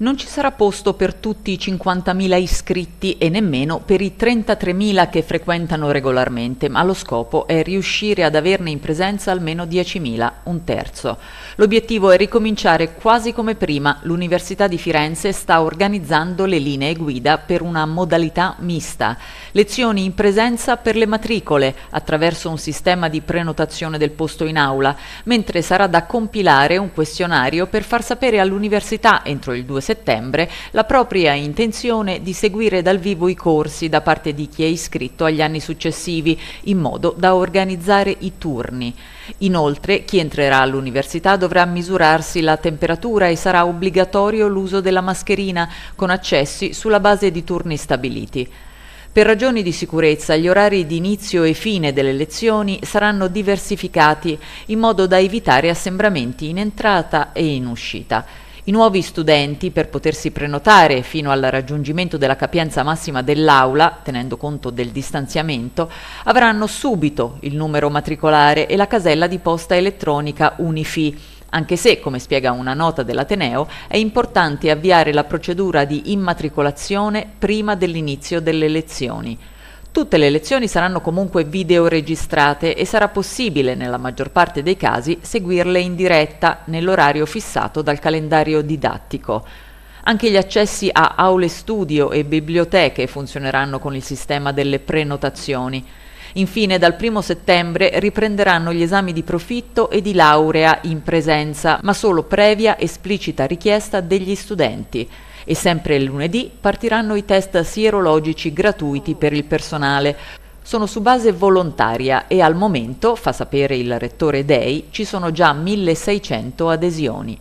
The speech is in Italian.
Non ci sarà posto per tutti i 50.000 iscritti e nemmeno per i 33.000 che frequentano regolarmente, ma lo scopo è riuscire ad averne in presenza almeno 10.000, un terzo. L'obiettivo è ricominciare quasi come prima. L'Università di Firenze sta organizzando le linee guida per una modalità mista. Lezioni in presenza per le matricole, attraverso un sistema di prenotazione del posto in aula, mentre sarà da compilare un questionario per far sapere all'Università entro il 2 settembre settembre la propria intenzione di seguire dal vivo i corsi da parte di chi è iscritto agli anni successivi, in modo da organizzare i turni. Inoltre, chi entrerà all'università dovrà misurarsi la temperatura e sarà obbligatorio l'uso della mascherina, con accessi sulla base di turni stabiliti. Per ragioni di sicurezza gli orari di inizio e fine delle lezioni saranno diversificati in modo da evitare assembramenti in entrata e in uscita. I nuovi studenti, per potersi prenotare fino al raggiungimento della capienza massima dell'aula, tenendo conto del distanziamento, avranno subito il numero matricolare e la casella di posta elettronica Unifi anche se, come spiega una nota dell'Ateneo, è importante avviare la procedura di immatricolazione prima dell'inizio delle lezioni. Tutte le lezioni saranno comunque videoregistrate e sarà possibile, nella maggior parte dei casi, seguirle in diretta nell'orario fissato dal calendario didattico. Anche gli accessi a aule studio e biblioteche funzioneranno con il sistema delle prenotazioni. Infine dal 1 settembre riprenderanno gli esami di profitto e di laurea in presenza, ma solo previa esplicita richiesta degli studenti. E sempre il lunedì partiranno i test sierologici gratuiti per il personale. Sono su base volontaria e al momento, fa sapere il rettore Dei, ci sono già 1600 adesioni.